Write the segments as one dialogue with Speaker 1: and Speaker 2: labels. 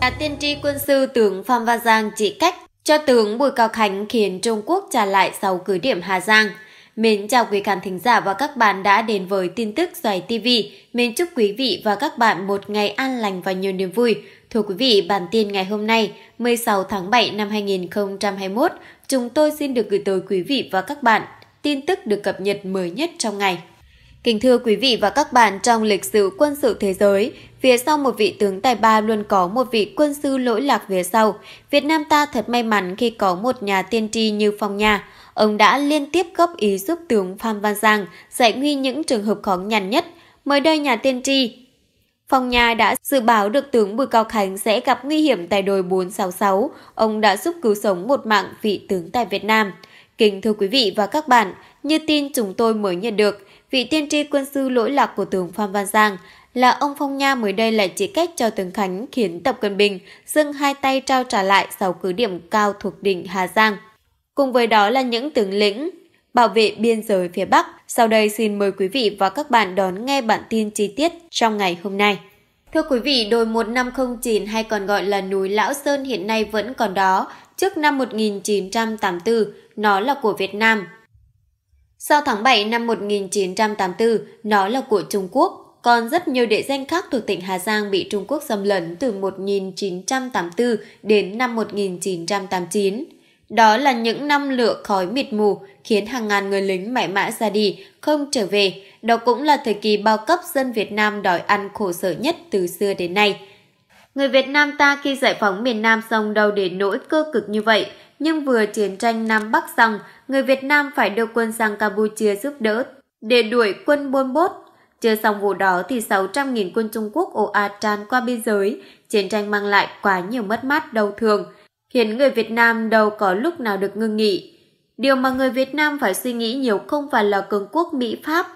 Speaker 1: Nhà tiên tri quân sư tướng Phạm Văn Giang chỉ cách cho tướng Bùi Cao Khánh khiến Trung Quốc trả lại 6 cứ điểm Hà Giang. Mến chào quý khán thính giả và các bạn đã đến với tin tức Xoài TV. Mến chúc quý vị và các bạn một ngày an lành và nhiều niềm vui. Thưa quý vị, bản tin ngày hôm nay, 16 tháng 7 năm 2021, chúng tôi xin được gửi tới quý vị và các bạn tin tức được cập nhật mới nhất trong ngày. Kính thưa quý vị và các bạn, trong lịch sử quân sự thế giới, phía sau một vị tướng tài ba luôn có một vị quân sư lỗi lạc phía sau. Việt Nam ta thật may mắn khi có một nhà tiên tri như Phong Nha. Ông đã liên tiếp góp ý giúp tướng Phan Văn Giang giải nguy những trường hợp khó nhằn nhất. Mới đây nhà tiên tri Phong Nha đã dự báo được tướng Bùi Cao Khánh sẽ gặp nguy hiểm tại đồi 466. Ông đã giúp cứu sống một mạng vị tướng tại Việt Nam. Kính thưa quý vị và các bạn, như tin chúng tôi mới nhận được, vị tiên tri quân sư lỗi lạc của tướng Phan Văn Giang là ông Phong Nha mới đây lại chỉ cách cho tướng Khánh khiến Tập Cận Bình dâng hai tay trao trả lại 6 cứ điểm cao thuộc đỉnh Hà Giang. Cùng với đó là những tướng lĩnh bảo vệ biên giới phía Bắc. Sau đây xin mời quý vị và các bạn đón nghe bản tin chi tiết trong ngày hôm nay. Thưa quý vị, đồi 1509 hay còn gọi là núi Lão Sơn hiện nay vẫn còn đó, trước năm 1984, nó là của Việt Nam. Sau tháng 7 năm 1984, nó là của Trung Quốc, còn rất nhiều địa danh khác thuộc tỉnh Hà Giang bị Trung Quốc xâm lấn từ 1984 đến năm 1989. Đó là những năm lửa khói mịt mù khiến hàng ngàn người lính mãi mã ra đi, không trở về. Đó cũng là thời kỳ bao cấp dân Việt Nam đòi ăn khổ sở nhất từ xưa đến nay – Người Việt Nam ta khi giải phóng miền Nam xong đâu để nỗi cơ cực như vậy, nhưng vừa chiến tranh Nam Bắc xong, người Việt Nam phải đưa quân sang Campuchia giúp đỡ để đuổi quân Bôn Bốt. Chưa xong vụ đó thì 600.000 quân Trung Quốc ồ ạt tràn qua biên giới, chiến tranh mang lại quá nhiều mất mát đau thương, khiến người Việt Nam đâu có lúc nào được ngưng nghỉ. Điều mà người Việt Nam phải suy nghĩ nhiều không phải là cường quốc Mỹ Pháp,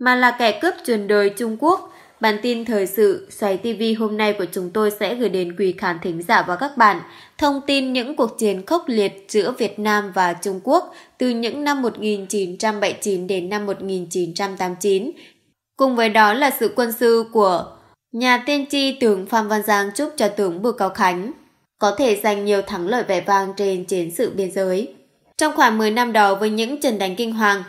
Speaker 1: mà là kẻ cướp truyền đời Trung Quốc, Bản tin thời sự xoáy TV hôm nay của chúng tôi sẽ gửi đến quý khán thính giả và các bạn thông tin những cuộc chiến khốc liệt giữa Việt Nam và Trung Quốc từ những năm 1979 đến năm 1989. Cùng với đó là sự quân sư của nhà tiên tri tướng Phạm Văn Giang chúc cho tướng Bùi Cao Khánh có thể giành nhiều thắng lợi vẻ vang trên chiến sự biên giới. Trong khoảng 10 năm đó với những trận đánh kinh hoàng,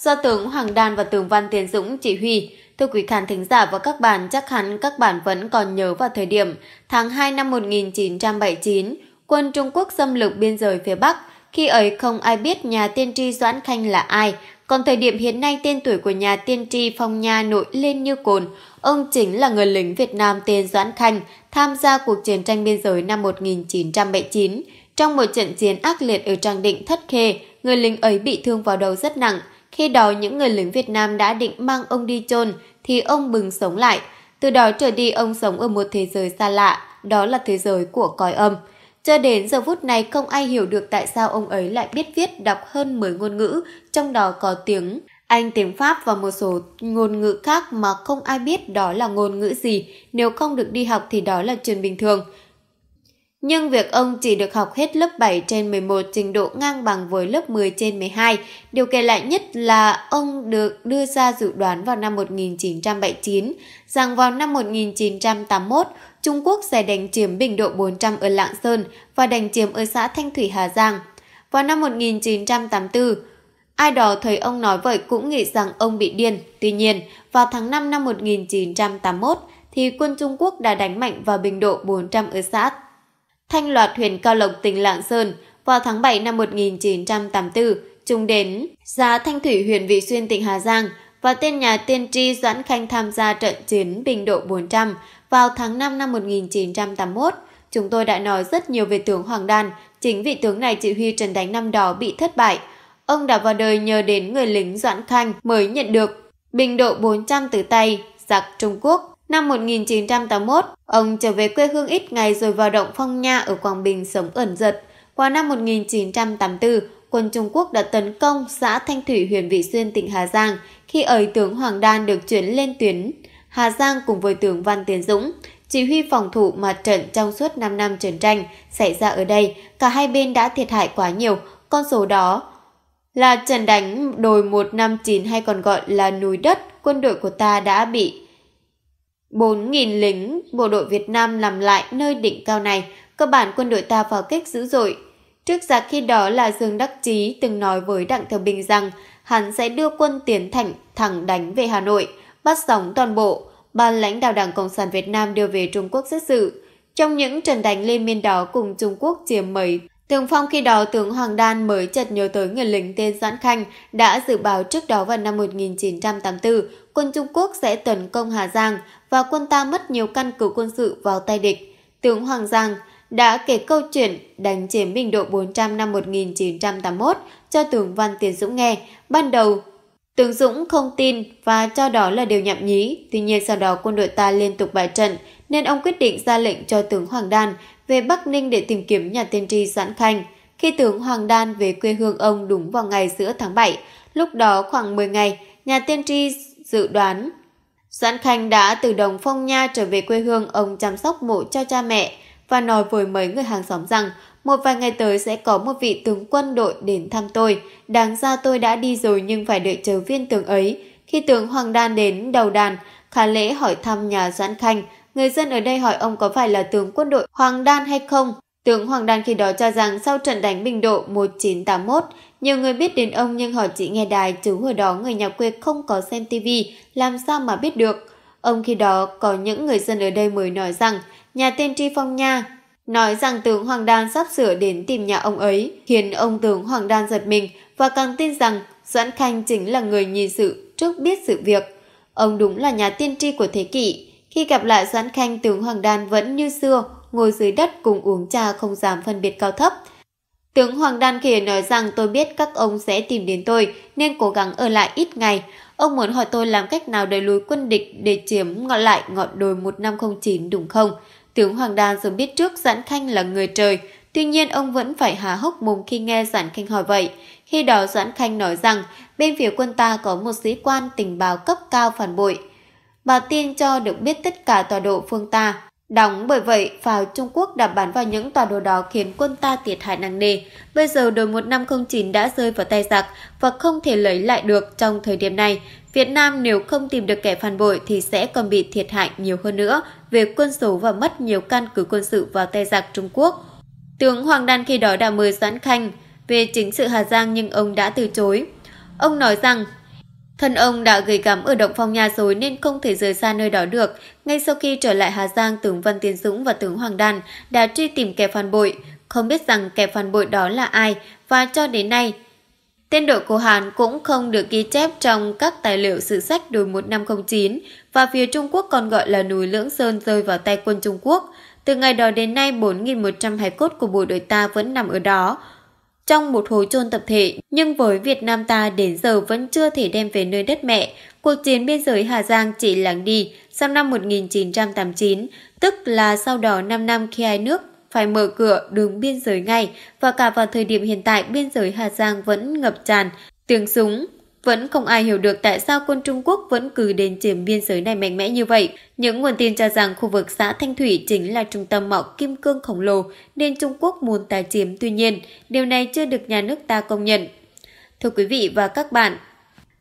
Speaker 1: do tướng Hoàng Đan và tướng Văn Tiến Dũng chỉ huy, Thưa quý khán thính giả và các bạn, chắc hẳn các bạn vẫn còn nhớ vào thời điểm tháng 2 năm 1979, quân Trung Quốc xâm lược biên giới phía Bắc. Khi ấy không ai biết nhà tiên tri Doãn Khanh là ai, còn thời điểm hiện nay tên tuổi của nhà tiên tri Phong Nha nổi lên như cồn. Ông chính là người lính Việt Nam tên Doãn Khanh tham gia cuộc chiến tranh biên giới năm 1979. Trong một trận chiến ác liệt ở Trang Định Thất Khê, người lính ấy bị thương vào đầu rất nặng – khi đó những người lính Việt Nam đã định mang ông đi chôn thì ông bừng sống lại. Từ đó trở đi ông sống ở một thế giới xa lạ, đó là thế giới của cõi âm. Cho đến giờ phút này không ai hiểu được tại sao ông ấy lại biết viết đọc hơn 10 ngôn ngữ, trong đó có tiếng Anh, tiếng Pháp và một số ngôn ngữ khác mà không ai biết đó là ngôn ngữ gì, nếu không được đi học thì đó là chuyện bình thường. Nhưng việc ông chỉ được học hết lớp 7 trên 11 trình độ ngang bằng với lớp 10 trên 12, điều kể lại nhất là ông được đưa ra dự đoán vào năm 1979 rằng vào năm 1981, Trung Quốc sẽ đánh chiếm bình độ 400 ở Lạng Sơn và đánh chiếm ở xã Thanh Thủy Hà Giang. Vào năm 1984, ai đó thấy ông nói vậy cũng nghĩ rằng ông bị điên. Tuy nhiên, vào tháng 5 năm 1981 thì quân Trung Quốc đã đánh mạnh vào bình độ 400 ở xã Thanh loạt huyện Cao Lộc tỉnh Lạng Sơn vào tháng 7 năm 1984, trùng đến giá Thanh Thủy huyện Vị Xuyên tỉnh Hà Giang và tên nhà tiên tri Doãn Khanh tham gia trận chiến Bình Độ 400 vào tháng 5 năm 1981. Chúng tôi đã nói rất nhiều về tướng Hoàng Đan, chính vị tướng này chỉ huy trận đánh năm đó bị thất bại. Ông đã vào đời nhờ đến người lính Doãn Khanh mới nhận được Bình Độ 400 từ tay, giặc Trung Quốc. Năm 1981, ông trở về quê hương ít ngày rồi vào động phong nha ở Quảng Bình sống ẩn giật. Qua năm 1984, quân Trung Quốc đã tấn công xã Thanh Thủy huyện Vị Xuyên tỉnh Hà Giang khi ấy tướng Hoàng Đan được chuyển lên tuyến Hà Giang cùng với tướng Văn Tiến Dũng chỉ huy phòng thủ mặt trận trong suốt 5 năm chiến tranh xảy ra ở đây, cả hai bên đã thiệt hại quá nhiều, con số đó là trận đánh đồi 159 hay còn gọi là núi đất, quân đội của ta đã bị 4.000 lính bộ đội Việt Nam làm lại nơi đỉnh cao này, cơ bản quân đội ta vào kích dữ dội. Trước ra khi đó là Dương Đắc Chí từng nói với Đặng Thừa Bình rằng hắn sẽ đưa quân tiến thẳng thẳng đánh về Hà Nội, bắt sống toàn bộ, ban lãnh đạo Đảng Cộng sản Việt Nam đưa về Trung Quốc xét xử. Trong những trận đánh liên miên đó cùng Trung Quốc chiếm mấy, thường Phong khi đó tướng Hoàng Đan mới chợt nhớ tới người lính tên Doãn Khanh đã dự báo trước đó vào năm 1984 quân Trung Quốc sẽ tấn công Hà Giang và quân ta mất nhiều căn cứ quân sự vào tay địch. Tướng Hoàng Giang đã kể câu chuyện đánh chiếm Bình Độ 400 năm 1981 cho tướng Văn Tiến Dũng nghe. Ban đầu, tướng Dũng không tin và cho đó là điều nhậm nhí. Tuy nhiên sau đó quân đội ta liên tục bại trận nên ông quyết định ra lệnh cho tướng Hoàng Đan về Bắc Ninh để tìm kiếm nhà tiên tri Doãn Khanh. Khi tướng Hoàng Đan về quê hương ông đúng vào ngày giữa tháng 7, lúc đó khoảng 10 ngày, nhà tiên tri dự đoán. Doãn Khanh đã từ đồng phong nha trở về quê hương ông chăm sóc mộ cho cha mẹ và nói với mấy người hàng xóm rằng một vài ngày tới sẽ có một vị tướng quân đội đến thăm tôi. Đáng ra tôi đã đi rồi nhưng phải đợi chờ viên tướng ấy. Khi tướng Hoàng Đan đến đầu đàn, Khá Lễ hỏi thăm nhà Doãn Khanh. Người dân ở đây hỏi ông có phải là tướng quân đội Hoàng Đan hay không. Tướng Hoàng Đan khi đó cho rằng sau trận đánh Bình Độ 1981, nhiều người biết đến ông nhưng hỏi chị nghe đài chứ hồi đó người nhà quê không có xem tivi, làm sao mà biết được. Ông khi đó có những người dân ở đây mới nói rằng nhà tên Tri Phong Nha, nói rằng tướng Hoàng Đan sắp sửa đến tìm nhà ông ấy, khiến ông tướng Hoàng Đan giật mình và càng tin rằng Doãn Khanh chính là người nhìn sự trước biết sự việc. Ông đúng là nhà tiên tri của thế kỷ. Khi gặp lại Doãn Khanh, tướng Hoàng Đan vẫn như xưa, ngồi dưới đất cùng uống trà không dám phân biệt cao thấp – Tướng Hoàng Đan Khề nói rằng tôi biết các ông sẽ tìm đến tôi nên cố gắng ở lại ít ngày. Ông muốn hỏi tôi làm cách nào đẩy lùi quân địch để chiếm ngọn lại ngọn đồi 1509 đúng không? Tướng Hoàng Đan sớm biết trước Giản Khanh là người trời, tuy nhiên ông vẫn phải há hốc mồm khi nghe Giản Khanh hỏi vậy. Khi đó Giản Khanh nói rằng bên phía quân ta có một sĩ quan tình báo cấp cao phản bội. Bà tiên cho được biết tất cả tọa độ phương ta. Đóng bởi vậy, pháo Trung Quốc đã bắn vào những tòa đồ đó khiến quân ta thiệt hại nặng nề. Bây giờ đội 1509 đã rơi vào tay giặc và không thể lấy lại được trong thời điểm này. Việt Nam nếu không tìm được kẻ phản bội thì sẽ còn bị thiệt hại nhiều hơn nữa về quân số và mất nhiều căn cứ quân sự vào tay giặc Trung Quốc. Tướng Hoàng Đan khi đó đã mời Doãn Khanh về chính sự Hà Giang nhưng ông đã từ chối. Ông nói rằng Thân ông đã gửi gắm ở động phong nhà rồi nên không thể rời xa nơi đó được. Ngay sau khi trở lại Hà Giang, tướng Văn Tiến Dũng và tướng Hoàng Đàn đã truy tìm kẻ phản bội, không biết rằng kẻ phản bội đó là ai và cho đến nay Tên đội của Hàn cũng không được ghi chép trong các tài liệu sử sách đồi 1509 và phía Trung Quốc còn gọi là núi Lưỡng Sơn rơi vào tay quân Trung Quốc. Từ ngày đó đến nay 4.100 hải cốt của bộ đội ta vẫn nằm ở đó trong một hố chôn tập thể, nhưng với Việt Nam ta đến giờ vẫn chưa thể đem về nơi đất mẹ. Cuộc chiến biên giới Hà Giang chỉ lắng đi sau năm 1989, tức là sau đó 5 năm khi hai nước phải mở cửa đường biên giới ngay và cả vào thời điểm hiện tại biên giới Hà Giang vẫn ngập tràn tiếng súng, vẫn không ai hiểu được tại sao quân Trung Quốc vẫn cứ đến chiếm biên giới này mạnh mẽ như vậy. Những nguồn tin cho rằng khu vực xã Thanh Thủy chính là trung tâm mỏ kim cương khổng lồ nên Trung Quốc muốn tài chiếm. Tuy nhiên, điều này chưa được nhà nước ta công nhận. Thưa quý vị và các bạn,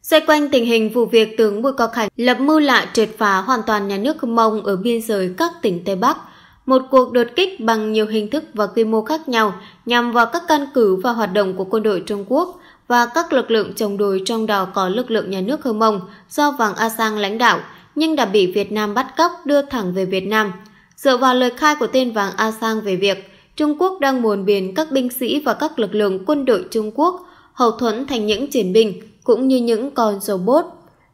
Speaker 1: Xoay quanh tình hình vụ việc tướng Bùi Quang Khánh lập mưu lạ trượt phá hoàn toàn nhà nước Mông ở biên giới các tỉnh Tây Bắc, một cuộc đột kích bằng nhiều hình thức và quy mô khác nhau nhằm vào các căn cứ và hoạt động của quân đội Trung Quốc – và các lực lượng chống đối trong đó có lực lượng nhà nước Hơ Mông do Vàng A Sang lãnh đạo, nhưng đã bị Việt Nam bắt cóc đưa thẳng về Việt Nam. Dựa vào lời khai của tên Vàng A Sang về việc Trung Quốc đang muốn biến các binh sĩ và các lực lượng quân đội Trung Quốc hậu thuẫn thành những chiến binh cũng như những con robot.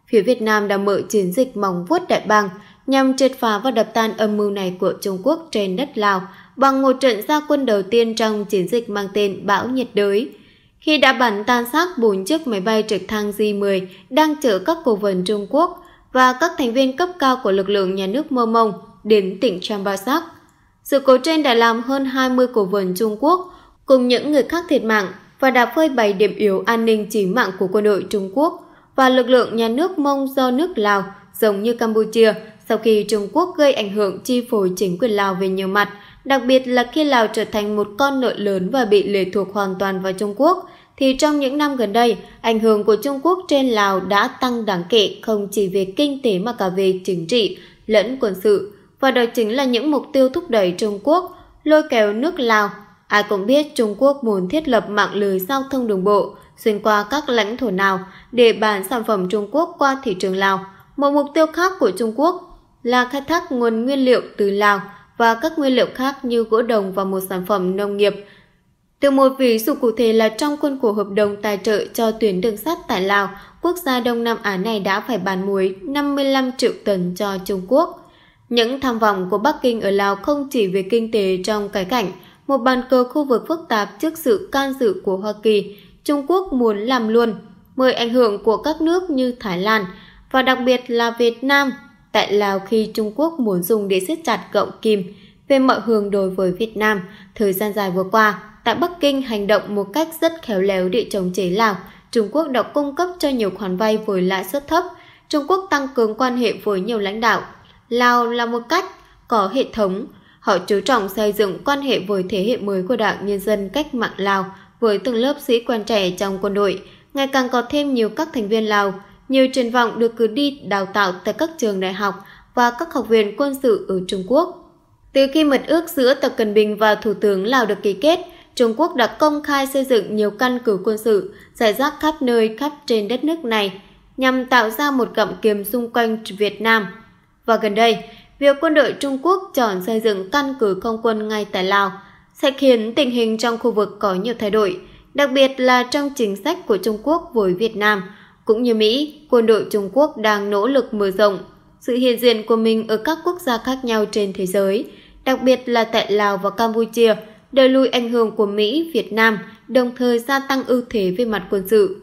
Speaker 1: Phía Việt Nam đã mở chiến dịch móng vuốt đại bàng nhằm triệt phá và đập tan âm mưu này của Trung Quốc trên đất Lào bằng một trận gia quân đầu tiên trong chiến dịch mang tên Bão nhiệt đới khi đã bắn tan xác bốn chiếc máy bay trực thăng J-10 đang chở các cố vấn Trung Quốc và các thành viên cấp cao của lực lượng nhà nước Mơ Mông đến tỉnh Chambasak. Sự cố trên đã làm hơn 20 cố vấn Trung Quốc cùng những người khác thiệt mạng và đã phơi bày điểm yếu an ninh chí mạng của quân đội Trung Quốc và lực lượng nhà nước Mông do nước Lào giống như Campuchia sau khi Trung Quốc gây ảnh hưởng chi phối chính quyền Lào về nhiều mặt – đặc biệt là khi Lào trở thành một con nợ lớn và bị lệ thuộc hoàn toàn vào Trung Quốc, thì trong những năm gần đây, ảnh hưởng của Trung Quốc trên Lào đã tăng đáng kể không chỉ về kinh tế mà cả về chính trị lẫn quân sự, và đó chính là những mục tiêu thúc đẩy Trung Quốc lôi kéo nước Lào. Ai cũng biết Trung Quốc muốn thiết lập mạng lưới giao thông đường bộ xuyên qua các lãnh thổ nào để bán sản phẩm Trung Quốc qua thị trường Lào. Một mục tiêu khác của Trung Quốc là khai thác nguồn nguyên liệu từ Lào – và các nguyên liệu khác như gỗ đồng và một sản phẩm nông nghiệp. Từ một ví dụ cụ thể là trong khuôn khổ hợp đồng tài trợ cho tuyến đường sắt tại Lào, quốc gia Đông Nam Á này đã phải bán muối 55 triệu tấn cho Trung Quốc. Những tham vọng của Bắc Kinh ở Lào không chỉ về kinh tế trong cái cảnh, một bàn cờ khu vực phức tạp trước sự can dự của Hoa Kỳ, Trung Quốc muốn làm luôn, mời ảnh hưởng của các nước như Thái Lan và đặc biệt là Việt Nam tại Lào khi Trung Quốc muốn dùng để siết chặt cộng kim về mọi hướng đối với Việt Nam. Thời gian dài vừa qua, tại Bắc Kinh hành động một cách rất khéo léo để chống chế Lào, Trung Quốc đã cung cấp cho nhiều khoản vay với lãi suất thấp. Trung Quốc tăng cường quan hệ với nhiều lãnh đạo. Lào là một cách có hệ thống. Họ chú trọng xây dựng quan hệ với thế hệ mới của Đảng Nhân dân cách mạng Lào với từng lớp sĩ quan trẻ trong quân đội, ngày càng có thêm nhiều các thành viên Lào – nhiều triển vọng được cử đi đào tạo tại các trường đại học và các học viện quân sự ở Trung Quốc. Từ khi mật ước giữa Tập Cận Bình và Thủ tướng Lào được ký kết, Trung Quốc đã công khai xây dựng nhiều căn cứ quân sự giải rác khắp nơi khắp trên đất nước này nhằm tạo ra một gặm kiềm xung quanh Việt Nam. Và gần đây, việc quân đội Trung Quốc chọn xây dựng căn cứ không quân ngay tại Lào sẽ khiến tình hình trong khu vực có nhiều thay đổi, đặc biệt là trong chính sách của Trung Quốc với Việt Nam – cũng như Mỹ, quân đội Trung Quốc đang nỗ lực mở rộng sự hiện diện của mình ở các quốc gia khác nhau trên thế giới, đặc biệt là tại Lào và Campuchia, đẩy lùi ảnh hưởng của Mỹ, Việt Nam, đồng thời gia tăng ưu thế về mặt quân sự.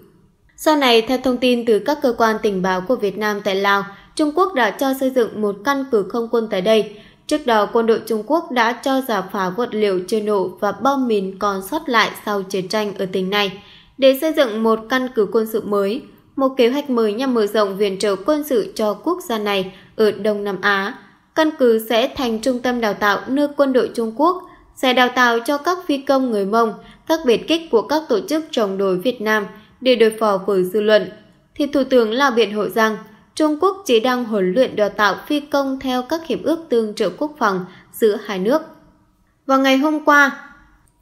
Speaker 1: Sau này, theo thông tin từ các cơ quan tình báo của Việt Nam tại Lào, Trung Quốc đã cho xây dựng một căn cứ không quân tại đây. Trước đó, quân đội Trung Quốc đã cho giả phá vật liệu chưa nổ và bom mìn còn sót lại sau chiến tranh ở tỉnh này để xây dựng một căn cứ quân sự mới – một kế hoạch mới nhằm mở rộng viện trợ quân sự cho quốc gia này ở Đông Nam Á. Căn cứ sẽ thành trung tâm đào tạo nơi quân đội Trung Quốc sẽ đào tạo cho các phi công người Mông, các biệt kích của các tổ chức chống đối Việt Nam để đối phó với dư luận. Thì Thủ tướng là biện hộ rằng Trung Quốc chỉ đang huấn luyện đào tạo phi công theo các hiệp ước tương trợ quốc phòng giữa hai nước. Vào ngày hôm qua,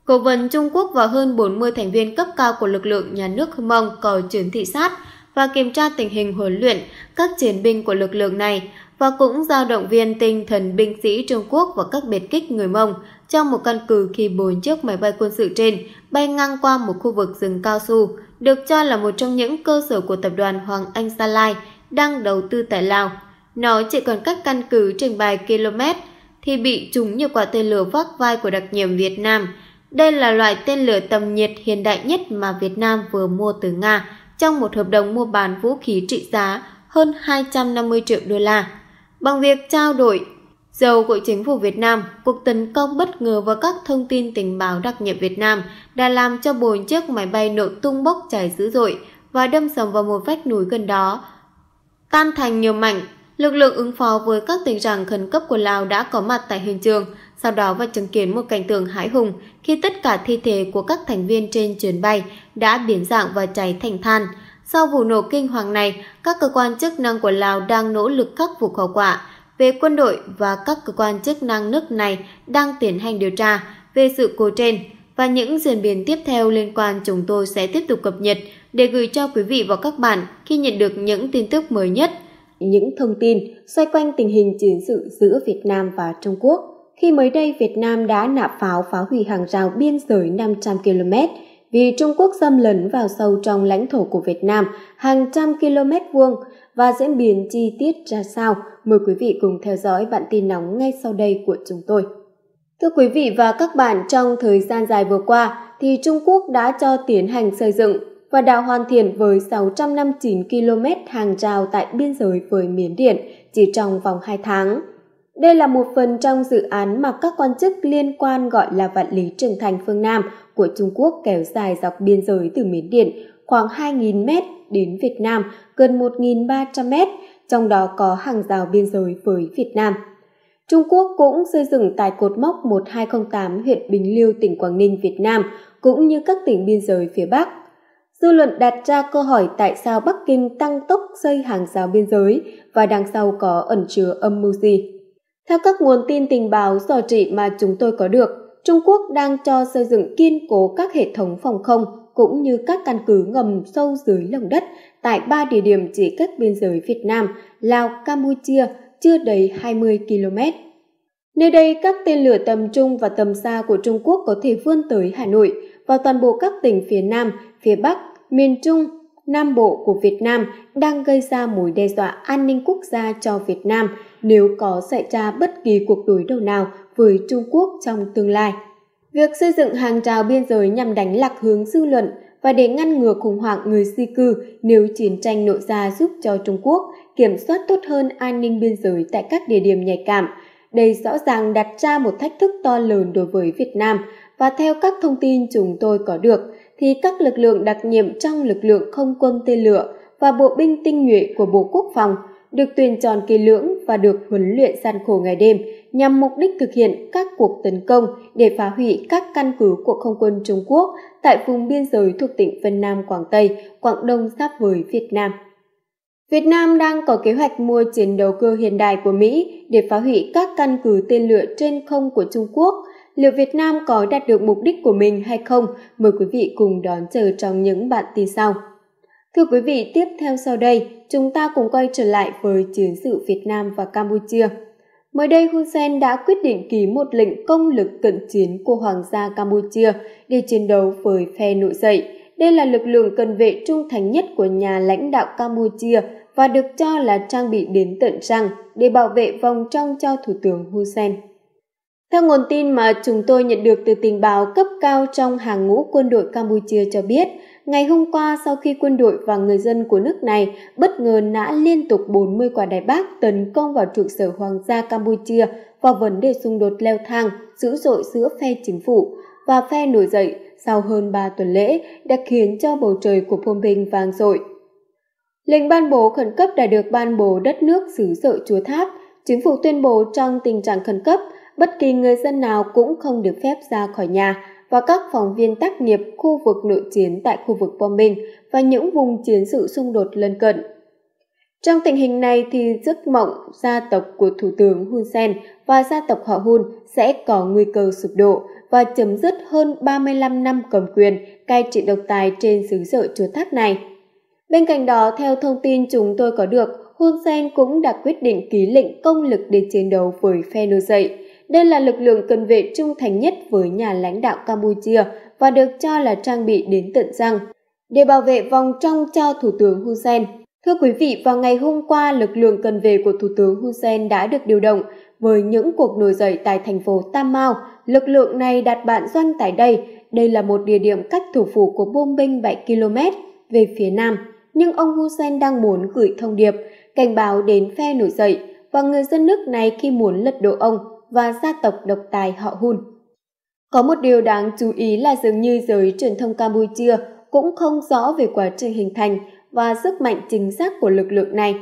Speaker 1: Cố vấn Trung Quốc và hơn 40 thành viên cấp cao của lực lượng nhà nước Mông có chuyến thị sát và kiểm tra tình hình huấn luyện các chiến binh của lực lượng này và cũng giao động viên tinh thần binh sĩ Trung Quốc và các biệt kích người Mông trong một căn cứ khi bốn chiếc máy bay quân sự trên bay ngang qua một khu vực rừng cao su, được cho là một trong những cơ sở của tập đoàn Hoàng Anh Gia Lai đang đầu tư tại Lào. Nó chỉ còn cách căn cứ trình vài km thì bị trúng như quả tên lửa vác vai của đặc nhiệm Việt Nam. Đây là loại tên lửa tầm nhiệt hiện đại nhất mà Việt Nam vừa mua từ Nga trong một hợp đồng mua bán vũ khí trị giá hơn 250 triệu đô la. Bằng việc trao đổi dầu của chính phủ Việt Nam, cuộc tấn công bất ngờ vào các thông tin tình báo đặc nhiệm Việt Nam đã làm cho bốn chiếc máy bay nổ tung bốc cháy dữ dội và đâm sầm vào một vách núi gần đó, tan thành nhiều mảnh. Lực lượng ứng phó với các tình trạng khẩn cấp của Lào đã có mặt tại hiện trường, sau đó và chứng kiến một cảnh tượng hãi hùng khi tất cả thi thể của các thành viên trên chuyến bay đã biến dạng và cháy thành than. Sau vụ nổ kinh hoàng này, các cơ quan chức năng của Lào đang nỗ lực khắc phục hậu quả. Về quân đội và các cơ quan chức năng nước này đang tiến hành điều tra về sự cố trên và những diễn biến tiếp theo liên quan chúng tôi sẽ tiếp tục cập nhật để gửi cho quý vị và các bạn khi nhận được những tin tức mới nhất, những thông tin xoay quanh tình hình chiến sự giữa Việt Nam và Trung Quốc. Khi mới đây Việt Nam đã nạp pháo phá hủy hàng rào biên giới 500 km vì Trung Quốc xâm lấn vào sâu trong lãnh thổ của Việt Nam hàng trăm km vuông và diễn biến chi tiết ra sao. Mời quý vị cùng theo dõi bản tin nóng ngay sau đây của chúng tôi. Thưa quý vị và các bạn, trong thời gian dài vừa qua, thì Trung Quốc đã cho tiến hành xây dựng và đã hoàn thiện với 659 km hàng rào tại biên giới với Miến Điện chỉ trong vòng 2 tháng. Đây là một phần trong dự án mà các quan chức liên quan gọi là vạn lý trường thành phương Nam của Trung Quốc kéo dài dọc biên giới từ Miến Điện khoảng 2.000 mét đến Việt Nam gần 1.300 mét, trong đó có hàng rào biên giới với Việt Nam. Trung Quốc cũng xây dựng tại cột mốc 1208 huyện Bình Liêu, tỉnh Quảng Ninh, Việt Nam, cũng như các tỉnh biên giới phía Bắc. Dư luận đặt ra câu hỏi tại sao Bắc Kinh tăng tốc xây hàng rào biên giới và đằng sau có ẩn chứa âm mưu gì. Theo các nguồn tin tình báo dò trị mà chúng tôi có được, Trung Quốc đang cho xây dựng kiên cố các hệ thống phòng không cũng như các căn cứ ngầm sâu dưới lòng đất tại ba địa điểm chỉ cách biên giới Việt Nam, Lào, Campuchia chưa đầy 20 km. Nơi đây các tên lửa tầm trung và tầm xa của Trung Quốc có thể vươn tới Hà Nội, và toàn bộ các tỉnh phía Nam, phía Bắc, miền Trung, Nam Bộ của Việt Nam đang gây ra mối đe dọa an ninh quốc gia cho Việt Nam nếu có xảy ra bất kỳ cuộc đối đầu nào với Trung Quốc trong tương lai. Việc xây dựng hàng rào biên giới nhằm đánh lạc hướng dư luận và để ngăn ngừa khủng hoảng người di cư nếu chiến tranh nội ra giúp cho Trung Quốc kiểm soát tốt hơn an ninh biên giới tại các địa điểm nhạy cảm. Đây rõ ràng đặt ra một thách thức to lớn đối với Việt Nam và theo các thông tin chúng tôi có được, thì các lực lượng đặc nhiệm trong lực lượng không quân tên lửa và bộ binh tinh nhuệ của Bộ Quốc phòng được tuyển chọn kỳ lưỡng và được huấn luyện gian khổ ngày đêm nhằm mục đích thực hiện các cuộc tấn công để phá hủy các căn cứ của không quân Trung Quốc tại vùng biên giới thuộc tỉnh Vân Nam Quảng Tây, Quảng Đông giáp với Việt Nam. Việt Nam đang có kế hoạch mua chiến đấu cơ hiện đại của Mỹ để phá hủy các căn cứ tên lửa trên không của Trung Quốc liệu Việt Nam có đạt được mục đích của mình hay không? Mời quý vị cùng đón chờ trong những bản tin sau. Thưa quý vị, tiếp theo sau đây, chúng ta cùng quay trở lại với chiến sự Việt Nam và Campuchia. Mới đây, Hun Sen đã quyết định ký một lệnh công lực cận chiến của Hoàng gia Campuchia để chiến đấu với phe nội dậy. Đây là lực lượng cần vệ trung thành nhất của nhà lãnh đạo Campuchia và được cho là trang bị đến tận răng để bảo vệ vòng trong cho Thủ tướng Hun Sen. Theo nguồn tin mà chúng tôi nhận được từ tình báo cấp cao trong hàng ngũ quân đội Campuchia cho biết, ngày hôm qua sau khi quân đội và người dân của nước này bất ngờ nã liên tục 40 quả đại bác tấn công vào trụ sở Hoàng gia Campuchia và vấn đề xung đột leo thang dữ dội giữa phe chính phủ và phe nổi dậy sau hơn 3 tuần lễ đã khiến cho bầu trời của Phnom Penh vàng dội. Lệnh ban bố khẩn cấp đã được ban bố đất nước xứ sở Chúa Tháp. Chính phủ tuyên bố trong tình trạng khẩn cấp – bất kỳ người dân nào cũng không được phép ra khỏi nhà và các phóng viên tác nghiệp khu vực nội chiến tại khu vực bombing và những vùng chiến sự xung đột lân cận. Trong tình hình này thì giấc mộng gia tộc của Thủ tướng Hun Sen và gia tộc họ Hun sẽ có nguy cơ sụp đổ và chấm dứt hơn 35 năm cầm quyền cai trị độc tài trên xứ sở chùa Tháp này. Bên cạnh đó, theo thông tin chúng tôi có được, Hun Sen cũng đã quyết định ký lệnh công lực để chiến đấu với phe nổi dậy đây là lực lượng cần vệ trung thành nhất với nhà lãnh đạo Campuchia và được cho là trang bị đến tận răng để bảo vệ vòng trong cho Thủ tướng Hun Sen. Thưa quý vị, vào ngày hôm qua, lực lượng cần về của Thủ tướng Hun Sen đã được điều động với những cuộc nổi dậy tại thành phố Tam mau Lực lượng này đặt bạn doanh tại đây. Đây là một địa điểm cách thủ phủ của bom Binh 7 km về phía nam. Nhưng ông Hun Sen đang muốn gửi thông điệp, cảnh báo đến phe nổi dậy và người dân nước này khi muốn lật đổ ông và gia tộc độc tài họ Hun. Có một điều đáng chú ý là dường như giới truyền thông Campuchia cũng không rõ về quá trình hình thành và sức mạnh chính xác của lực lượng này.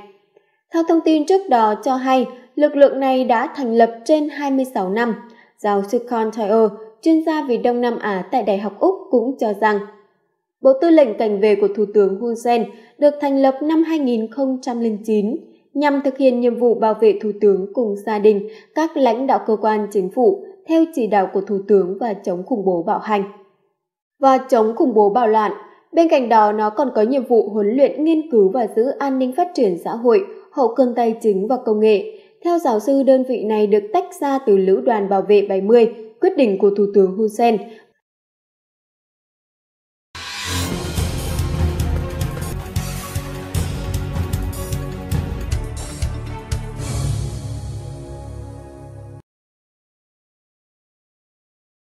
Speaker 1: Theo thông tin trước đó cho hay, lực lượng này đã thành lập trên 26 năm. Giáo sư Con Troyer, chuyên gia về Đông Nam Á tại Đại học Úc cũng cho rằng, Bộ Tư lệnh Cảnh vệ của Thủ tướng Hun Sen được thành lập năm 2009 nhằm thực hiện nhiệm vụ bảo vệ Thủ tướng cùng gia đình, các lãnh đạo cơ quan chính phủ theo chỉ đạo của Thủ tướng và chống khủng bố bạo hành. Và chống khủng bố bạo loạn, bên cạnh đó nó còn có nhiệm vụ huấn luyện nghiên cứu và giữ an ninh phát triển xã hội, hậu cần tài chính và công nghệ. Theo giáo sư, đơn vị này được tách ra từ Lữ đoàn Bảo vệ 70, quyết định của Thủ tướng Hun Sen